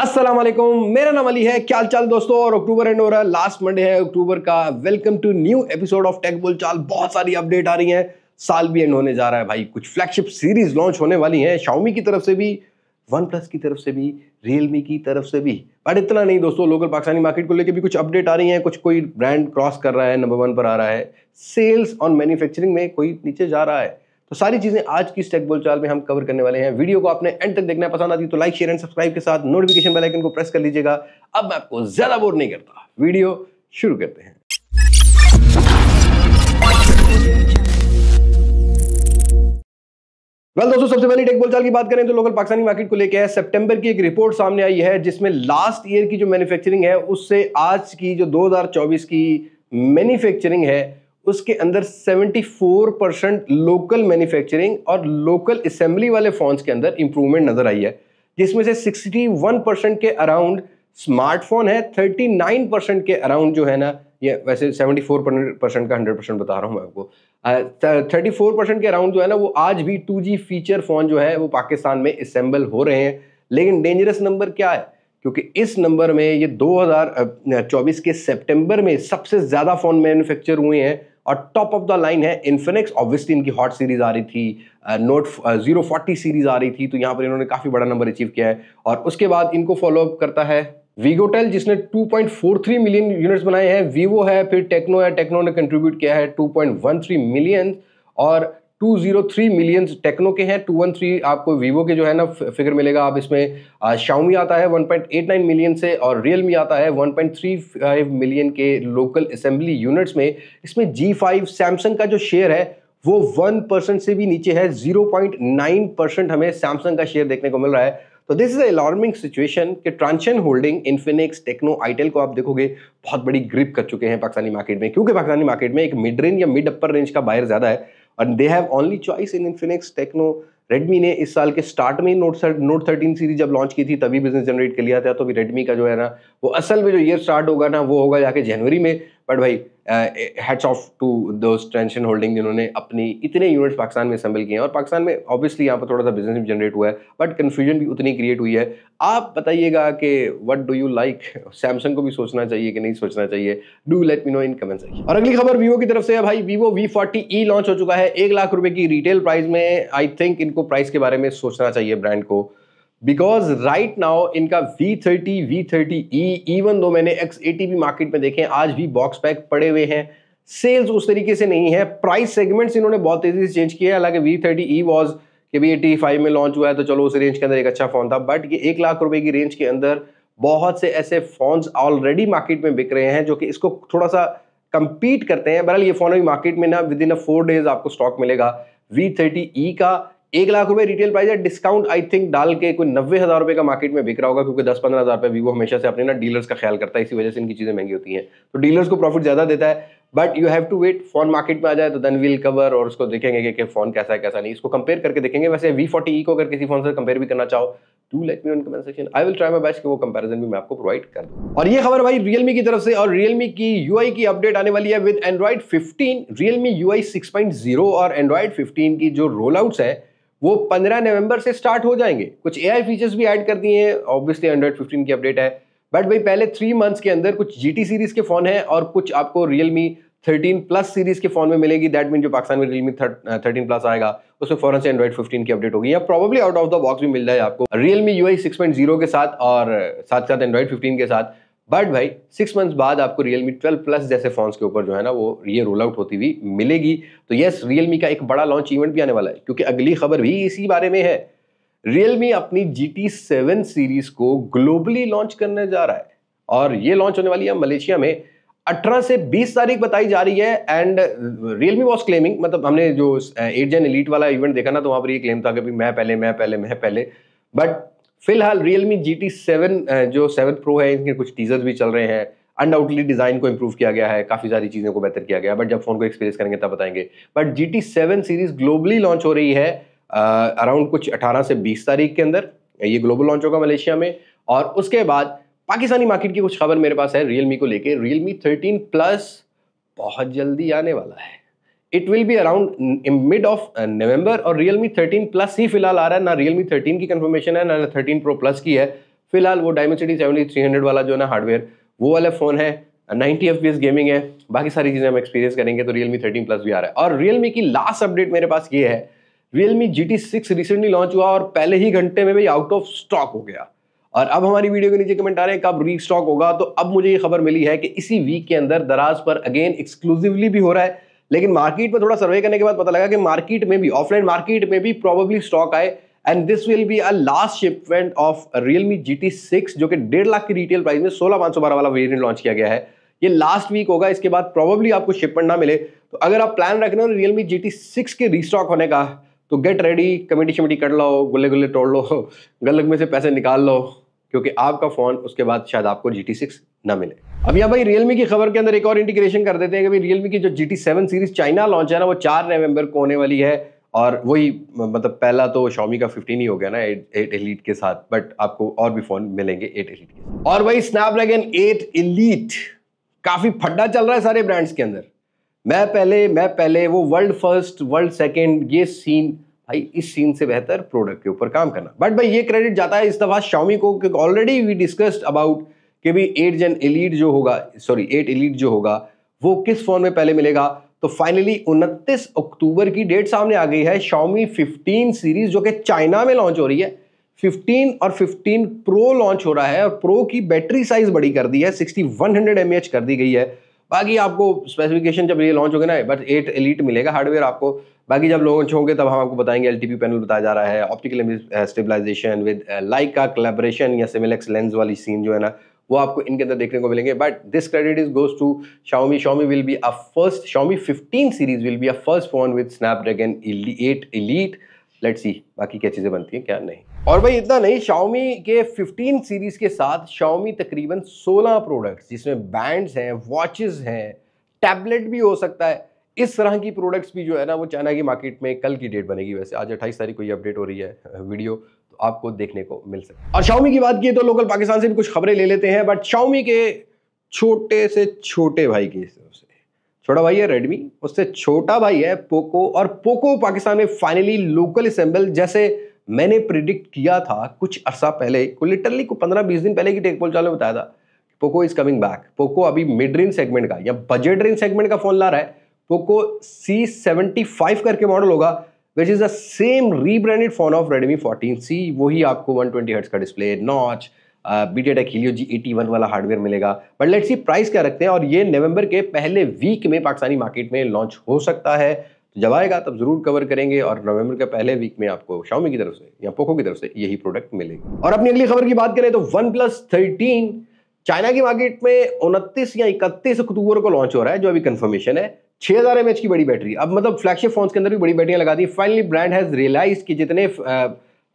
असलम मेरा नाम अली है क्या चाल दोस्तों और अक्टूबर एंड हो रहा है लास्ट मंडे है अक्टूबर का welcome to new episode of tech बोल चाल बहुत सारी अपडेट आ रही हैं साल भी एंड होने जा रहा है भाई कुछ फ्लैगशिप सीरीज लॉन्च होने वाली हैं शाओमी की तरफ से भी वन प्लस की तरफ से भी रियलमी की तरफ से भी बट इतना नहीं दोस्तों लोकल पाकिस्तानी मार्केट को लेकर भी कुछ अपडेट आ रही हैं कुछ कोई ब्रांड क्रॉस कर रहा है नंबर वन पर आ रहा है सेल्स ऑन मैन्युफैक्चरिंग में कोई नीचे जा रहा है तो सारी चीज़ें आज की स्टेक बोलचाल में हम कवर करने वाले हैं वीडियो को आपने एंड तक देखना पसंद आती तो लाइक शेयर एंड सब्सक्राइब के साथ नोटिफिकेशन बेल आइकन को प्रेस कर लीजिएगा अब मैं आपको ज़्यादा बोर नहीं करता वीडियो शुरू करते हैं वेल well, दोस्तों सबसे पहले टेक बोलचाल की बात करें तो लोकल पाकिस्तानी मार्केट को लेकर सितंबर की एक रिपोर्ट सामने आई है जिसमें लास्ट ईयर की जो मैन्युफैक्चरिंग है उससे आज की जो 2024 की मैन्युफैक्चरिंग है उसके अंदर 74 परसेंट लोकल मैन्युफैक्चरिंग और लोकल असेंबली वाले फ़ोन्स के अंदर इंप्रूवमेंट नज़र आई है जिसमें से 61 परसेंट के अराउंड स्मार्टफोन है 39 परसेंट के अराउंड जो है ना ये वैसे 74 परसेंट का 100 परसेंट बता रहा हूँ मैं आपको थर्टी फोर परसेंट के अराउंड जो है ना वो आज भी टू फीचर फ़ोन जो है वो पाकिस्तान में असेंबल हो रहे हैं लेकिन डेंजरस नंबर क्या है क्योंकि इस नंबर में ये 2024 के सितंबर में सबसे ज़्यादा फ़ोन मैन्युफैक्चर हुए हैं और टॉप ऑफ द लाइन है इन्फिनिक्स ऑब्वियसली इनकी हॉट सीरीज आ रही थी नोट जीरो फोर्टी सीरीज आ रही थी तो यहाँ पर इन्होंने काफ़ी बड़ा नंबर अचीव किया है और उसके बाद इनको फॉलोअप करता है वीगोटेल जिसने 2.43 मिलियन यूनिट्स बनाए हैं वीवो है फिर टेक्नो है टेक्नो ने कंट्रीब्यूट किया है 2.13 मिलियन और 203 मिलियन टेक्नो के हैं 213 आपको वीवो के जो है ना फिगर मिलेगा आप इसमें शाउमी आता है 1.89 मिलियन से और रियलमी आता है 1.35 मिलियन के लोकल असेंबली यूनिट्स में इसमें जी फाइव सैमसंग का जो शेयर है वो वन परसेंट से भी नीचे है जीरो पॉइंट नाइन परसेंट हमें सैमसंग का शेयर देखने को मिल रहा है तो दिस इज अलार्मिंग सिचुएशन कि Transsion holding Infinix Tecno itel को आप देखोगे बहुत बड़ी ग्रिप कर चुके हैं पाकिस्तानी मार्केट में क्योंकि पाकिस्तानी मार्केट में एक मिड रेंज या मिड अपर रेंज का बायर ज़्यादा है And they have only choice in Infinix Techno Redmi ने इस साल के स्टार्ट में ही नोट नोट थर्टीन सीरीज जब लॉन्च की थी तभी बिजनेस जनरेट कर लिया था तो भी रेडमी का जो है ना वो असल में जो ईयर स्टार्ट होगा ना वो होगा जाके जनवरी में बट भाई हेड्स ऑफ टू दो टेंशन होल्डिंग जिन्होंने अपनी इतने यूनिट्स पाकिस्तान में असम्बल किए हैं और पाकिस्तान में ऑब्वियसली यहाँ पर थोड़ा सा बिजनेस भी जनरेट हुआ है बट कन्फ्यूजन भी उतनी क्रिएट हुई है आप बताइएगा कि what do you like Samsung को भी सोचना चाहिए कि नहीं सोचना चाहिए do let me know in comments और अगली खबर वीवो की तरफ से है भाई Vivo V forty E launch हो चुका है एक लाख रुपए की रिटेल प्राइस में आई थिंक इनको इनको प्राइस के बारे में सोचना चाहिए ब्रांड को बिकॉज राइट नाउ इनका V thirty V thirty even though मैंने एक्स एटी भी मार्केट में देखे आज भी बॉक्स पैक पड़े हुए हैं सेल्स उस तरीके से नहीं है प्राइस सेगमेंट्स इन्होंने बहुत तेजी से चेंज किया है हालांकि वी थर्टी ई वॉज के भी एटी फाइव में लॉन्च हुआ है तो चलो उस रेंज के अंदर एक अच्छा फ़ोन था बट ये एक लाख रुपए की रेंज के अंदर बहुत से ऐसे फ़ोन्स ऑलरेडी मार्केट में बिक रहे हैं जो कि इसको थोड़ा सा कंपीट करते हैं बहरहाल ये फ़ोन अभी मार्केट में ना within a four days आपको स्टॉक मिलेगा वी थर्टी ई का एक लाख रुपए रिटेल प्राइस है डिस्काउंट आई थिंक डाल के कोई नब्बे हज़ार रुपये का मार्केट में बिक रहा होगा क्योंकि दस पंद्रह हज़ार रुपये वीवो हमेशा से अपने ना डीलर्स का ख्याल करता है इसी वजह से इनकी चीज़ें महंगी होती हैं तो डीलर्स को प्रॉफिट ज़्यादा देता है but you have to wait phone market में आ जाए तो देन विल कवर और उसको देखेंगे कि, फोन कैसा है कैसा नहीं इसको कंपेयर करके देखेंगे वैसे वी फोर्टी ई को अगर किसी फोन से कंपेयर भी करना चाहो to let me on comment section I will try my best कि वो कंपैरिजन भी मैं आपको प्रोवाइड कर दूँ और ये खबर भाई रियलमी की तरफ से और रियलमी की यू की अपडेट आने वाली है with Android fifteen Realme U I six point zero और एंड्रॉइड फिफ्टीन की जो रोल आउट्स है वो 15 नवंबर से स्टार्ट हो जाएंगे कुछ ए फीचर्स भी ऐड कर दिए हैं ऑब्वियसली एंड्रॉइड 15 की अपडेट है बट भाई पहले थ्री मंथ्स के अंदर कुछ जी सीरीज के फ़ोन है और कुछ आपको रियलमी थर्टीन प्लस सीरीज के फोन में मिलेगी दैट मीन जो पाकिस्तान में रियलमी थर्टीन प्लस आएगा उसमें फॉरन से एंड्रॉइड फिफ्टीन की अपडेट होगी या probably out of the box भी मिल जाए आपको Realme U I six point zero के साथ और साथ साथ एंड्रॉइड फिफ्टीन के साथ बट भाई सिक्स मंथ्स बाद आपको रियलमी ट्वेल्व प्लस जैसे फोन्स के ऊपर जो है ना वो ये रोल आउट होती हुई मिलेगी तो यस रियलमी का एक बड़ा लॉन्च इवेंट भी आने वाला है क्योंकि अगली खबर भी इसी बारे में है रियलमी अपनी जी टी सेवन सीरीज को ग्लोबली लॉन्च करने जा रहा है और ये लॉन्च होने वाली है मलेशिया में 18 से 20 तारीख बताई जा रही है एंड रियलमी वॉज क्लेमिंग मतलब हमने जो एट जन एलिट वाला इवेंट देखा ना तो वहां पर ये क्लेम था कि मैं पहले मैं पहले मैं पहले बट फिलहाल Realme जी टी सेवन जो सेवन प्रो है इनके कुछ टीजर्स भी चल रहे हैं अनडाउटली डिज़ाइन को इंप्रूव किया गया है काफ़ी सारी चीज़ों को बेहतर किया गया है बट जब फोन को एक्सपीरियंस करेंगे तब बताएंगे but G T seven series globally launch हो रही है अराउंड कुछ 18 से 20 तारीख के अंदर ये ग्लोबल लॉन्च होगा मलेशिया में और उसके बाद पाकिस्तानी मार्केट की कुछ खबर मेरे पास है रियलमी को लेकर रियलमी थर्टीन प्लस बहुत जल्दी आने वाला है it will be around mid of November और रियल मी थर्टीन प्लस ही फिलहाल आ रहा है ना रियल मी थर्टीन की कन्फर्मेशन है ना थर्टीन प्रो प्लस की है फिलहाल वो डायमेंसिटी सेवेंटी थ्री हंड्रेड वाला जो है ना हार्डवेयर वो वाला फ़ोन है नाइन्टी एफ गेमिंग है बाकी सारी चीज़ें हम एक्सपीरियंस करेंगे तो रियल मी थर्टीन प्लस भी आ रहा है और रियल मी की लास्ट अपडेट मेरे पास ये है Realme G T six recently launch हुआ और पहले ही घंटे में भी आउट ऑफ स्टॉक हो गया और अब हमारी वीडियो के नीचे कमेंट आ रहे हैं कब स्टॉक होगा तो अब मुझे ये खबर मिली है कि इसी वीक के अंदर दराज पर अगेन एक्सक्लूसिवली भी हो रहा है लेकिन मार्केट में थोड़ा सर्वे करने के बाद पता लगा कि मार्केट में भी ऑफलाइन मार्केट में भी प्रॉबेबली स्टॉक आए and this will be a last shipment of Realme G T six जो कि डेढ़ लाख की रिटेल प्राइस में सोलह पांच सौ बारह वाला वेरियंट लॉन्च किया गया है ये लास्ट वीक होगा इसके बाद प्रॉबेबली आपको शिपमेंट ना मिले तो अगर आप प्लान रख रहे हो रियलमी जी टी सिक्स के रिस्टॉक होने का तो गेट रेडी कमेटी शमेटी कर लो गुल्ले गुल्ले तोड़ लो गलग में से पैसे निकाल लो क्योंकि आपका फ़ोन उसके बाद शायद आपको जी टी सिक्स ना मिले अब यहाँ भाई रियलमी की खबर के अंदर एक और इंटीग्रेशन कर देते हैं कि भाई रियलमी की जो G T seven series China launch है ना वो चार नवंबर को होने वाली है और वही मतलब पहला तो शॉमी का 15 ही हो गया ना एट एट एलिट के साथ बट आपको और भी फ़ोन मिलेंगे एट एलिट के साथ और वही स्नैपड्रैगन एट एलिट काफ़ी फड्डा चल रहा है सारे ब्रांड्स के अंदर मैं पहले मैं पहले वो वर्ल्ड फर्स्ट वर्ल्ड सेकेंड ये सीन भाई इस सीन से बेहतर प्रोडक्ट के ऊपर काम करना बट भाई ये क्रेडिट जाता है इस दफा शॉमी को क्योंकि ऑलरेडी वी डिस्कस्ड अबाउट कि भी एट जन एलीड जो होगा सॉरी एट एलीड जो होगा वो किस फोन में पहले मिलेगा तो फाइनली 29 अक्टूबर की डेट सामने आ गई है शॉमी 15 सीरीज जो कि चाइना में लॉन्च हो रही है 15 और 15 प्रो लॉन्च हो रहा है और प्रो की बैटरी साइज बड़ी कर दी है सिक्सटी एमएएच कर दी गई है बाकी आपको स्पेसिफिकेशन जब ये लॉन्च होगा ना बट एट एलिट मिलेगा हार्डवेयर आपको बाकी जब लॉन्च होंगे तब हम आपको बताएंगे एल पैनल बताया जा रहा है ऑप्टिकल स्टेबलाइजेशन विद लाइक का कलेबरेशन या सिमिलेक्स लेंस वाली सीन जो है ना वो आपको इनके अंदर देखने को मिलेंगे but this credit is goes to Xiaomi Xiaomi will be a first Xiaomi 15 series will be a first phone with Snapdragon eight elite let's see बाकी क्या चीज़ें बनती हैं क्या नहीं और भाई इतना नहीं Xiaomi के 15 सीरीज के साथ Xiaomi तकरीबन 16 प्रोडक्ट्स जिसमें बैंड्स हैं वॉचेस हैं टैबलेट भी हो सकता है इस तरह की प्रोडक्ट्स भी जो है ना वो चाइना की मार्केट में कल की डेट बनेगी वैसे आज अट्ठाईस तारीख को ये अपडेट हो रही है वीडियो तो आपको देखने को मिल सकता और शाउमी की बात की तो लोकल पाकिस्तान से भी कुछ खबरें ले लेते हैं बट शाउमी के छोटे से छोटे भाई के हिसाब से छोटा भाई है रेडमी उससे छोटा भाई है पोको और पोको पाकिस्तान में फाइनली लोकल असेंबल जैसे मैंने प्रिडिक्ट किया था कुछ अरसा पहले को लिटरली को पंद्रह बीस दिन पहले की टेक पोल बोल ने बताया था Poco is coming back Poco अभी मिड रेंज सेगमेंट का या बजट रेंज सेगमेंट का फ़ोन ला रहा है पोको सी सेवेंटी फाइव करके मॉडल होगा which is the same rebranded phone of Redmi fourteen C वही आपको वन ट्वेंटी हर्ट्स का डिस्प्ले नॉच बी डेट हीलियो जी एटी वन वाला हार्डवेयर मिलेगा बट लेट्स सी प्राइस क्या रखते हैं और ये नवंबर के पहले वीक में पाकिस्तानी मार्केट में लॉन्च हो सकता है तो जब आएगा तब ज़रूर कवर करेंगे और नवंबर के पहले वीक में आपको शाउमी की तरफ से या पोखो की तरफ से यही प्रोडक्ट मिलेगी और अपनी अगली खबर की बात करें तो वन प्लस थर्टीन चाइना की मार्केट में उनतीस या इकतीस अक्टूबर को लॉन्च हो रहा है जो अभी कंफर्मेशन है छह हज़ार एम की बड़ी बैटरी अब मतलब फ्लैगशिप फोन के अंदर भी बड़ी बैटरियां लगा दी फाइनली ब्रांड हैज़ रियलाइज कि जितने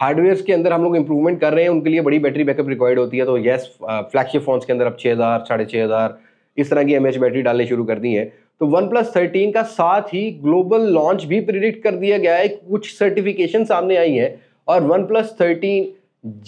हार्डवेयर के अंदर हम लोग इंप्रूवमेंट कर रहे हैं उनके लिए बड़ी बैटरी बैकअप रिक्वायर्ड होती है तो यस फ्लैगशिप फोन के अंदर अब छः हज़ार साढ़े छः हज़ार इस तरह की एम बैटरी डालने शुरू कर दी है तो वन प्लस थर्टीन का साथ ही ग्लोबल लॉन्च भी प्रिडिक्ट कर दिया गया है कुछ सर्टिफिकेशन सामने आई है और वन प्लस थर्टीन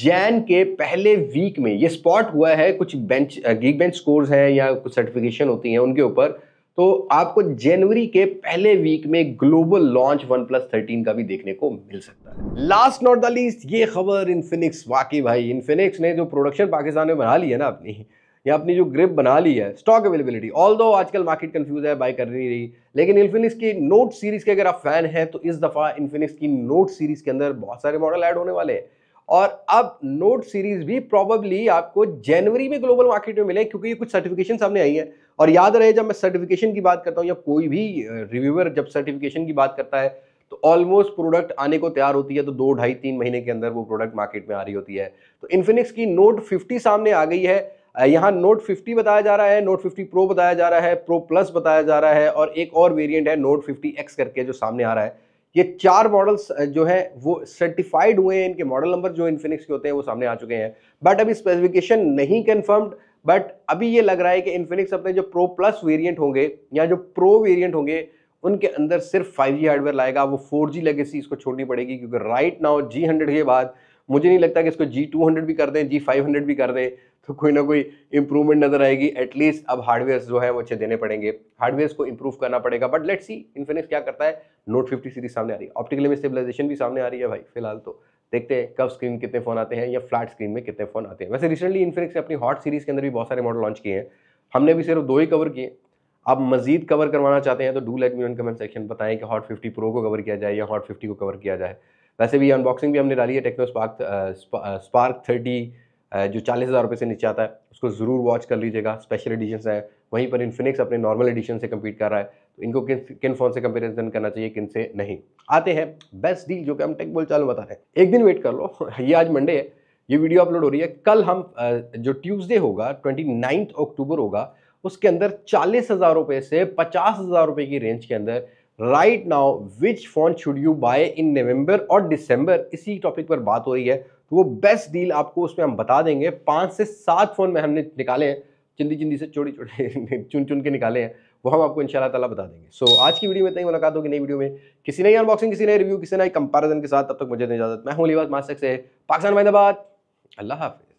जैन के पहले वीक में ये स्पॉट हुआ है कुछ बेंच गीक बेंच स्कोर्स हैं या कुछ सर्टिफिकेशन होती हैं उनके ऊपर तो आपको जनवरी के पहले वीक में global launch OnePlus thirteen का भी देखने को मिल सकता है लास्ट नॉट द लीस्ट ये खबर इन्फिनिक्स वाकई भाई इन्फिनिक्स ने जो प्रोडक्शन पाकिस्तान में बना लिया है ना अपनी या अपनी जो ग्रिप बना ली है स्टॉक अवेलेबिलिटी ऑल दो आजकल मार्केट कंफ्यूज है बाय कर नहीं रही लेकिन इन्फिनिक्स की नोट सीरीज के अगर आप फैन हैं तो इस दफ़ा इन्फिनिक्स की नोट सीरीज के अंदर बहुत सारे मॉडल ऐड होने वाले हैं और अब नोट सीरीज भी प्रॉबली आपको जनवरी में ग्लोबल मार्केट में मिले क्योंकि ये कुछ सर्टिफिकेशन सामने आई है और याद रहे जब मैं सर्टिफिकेशन की बात करता हूँ या कोई भी रिव्यूअर जब सर्टिफिकेशन की बात करता है तो ऑलमोस्ट प्रोडक्ट आने को तैयार होती है तो दो ढाई तीन महीने के अंदर वो प्रोडक्ट मार्केट में आ रही होती है तो इन्फिनिक्स की नोट फिफ्टी सामने आ गई है यहाँ नोट 50 बताया जा रहा है नोट 50 प्रो बताया जा रहा है प्रो प्लस बताया जा रहा है और एक और वेरिएंट है नोट एक्स करके जो सामने आ रहा है ये चार मॉडल्स जो है वो सर्टिफाइड हुए हैं इनके मॉडल नंबर जो इन्फिनिक्स के होते हैं वो सामने आ चुके हैं बट अभी स्पेसिफिकेशन नहीं कन्फर्म्ड बट अभी ये लग रहा है कि इन्फिनिक्स अपने जो प्रो प्लस वेरियंट होंगे या जो प्रो वेरियंट होंगे उनके अंदर सिर्फ फाइव हार्डवेयर लाएगा वो फोर लेगेसी इसको छोड़नी पड़ेगी क्योंकि राइट नाउ जी हंड्रेड के बाद मुझे नहीं लगता कि इसको जी टू हंड्रेड भी कर दें जी फाइव हंड्रेड भी कर दें तो कोई ना कोई इंप्रूवमेंट नजर आएगी एटलीस्ट अब हार्डवेयर जो है वो अच्छे देने पड़ेंगे हार्डवेयर को इंप्रूव करना पड़ेगा बट लेट्स सी इन्फिनिक्स क्या करता है नोट फिफ्टी सीरीज सामने आ रही है ऑप्टिकल में स्टेबलाइजेशन भी सामने आ रही है भाई फिलहाल तो देखते हैं कब स्क्रीन कितने फ़ोन आते हैं या फ्लैट स्क्रीन में कितने फ़ोन आते हैं वैसे रिसेंटली इन्फिनिक्स ने अपनी हॉट सीरीज़ के अंदर भी बहुत सारे मॉडल लॉन्च किए हैं हमने भी सिर्फ दो ही कवर किए आप मजीद कवर करवाना चाहते हैं तो do let me in comment section बताएं कि हॉट 50 प्रो को कवर किया जाए या हॉट 50 को कवर किया जाए वैसे भी अनबॉक्सिंग भी हमने डाली है Tecno Spark Spark thirty uh, जो चालीस हज़ार रुपये से नीचे आता है उसको ज़रूर वॉच कर लीजिएगा स्पेशल एडिशन है वहीं पर इन्फिनिक्स अपने नॉर्मल एडिशन से कम्पीट कर रहा है तो इनको किन किन फ़ोन से कंपेरिजन करना चाहिए किन से नहीं आते हैं बेस्ट डील जो कि हम टेक बोल चालू बता रहे हैं एक दिन वेट कर लो ये आज मंडे है ये वीडियो अपलोड हो रही है कल हम uh, जो ट्यूसडे होगा ट्वेंटी अक्टूबर होगा उसके अंदर चालीस हज़ार रुपये से पचास हज़ार रुपये की रेंज के अंदर right now which phone should you buy in November और दिसंबर इसी टॉपिक पर बात हो रही है तो वो बेस्ट डील आपको उसमें हम बता देंगे पाँच से सात फ़ोन में हमने निकाले हैं चिंदी चिंदी से चोरी चोरी चुन चुन के निकाले हैं वो हम आपको इंशाल्लाह ताला बता देंगे सो so, आज की वीडियो में इतना ही मुलाकात होगी नई वीडियो में किसी नई अनबॉक्सिंग किसी नए रिव्यू किसी नई कंपैरिजन के साथ तब तक मुझे इजाजत मैं हूँ लिबाज मास्क से पाकिस्तान मैदाबाद अल्लाह हाफिज़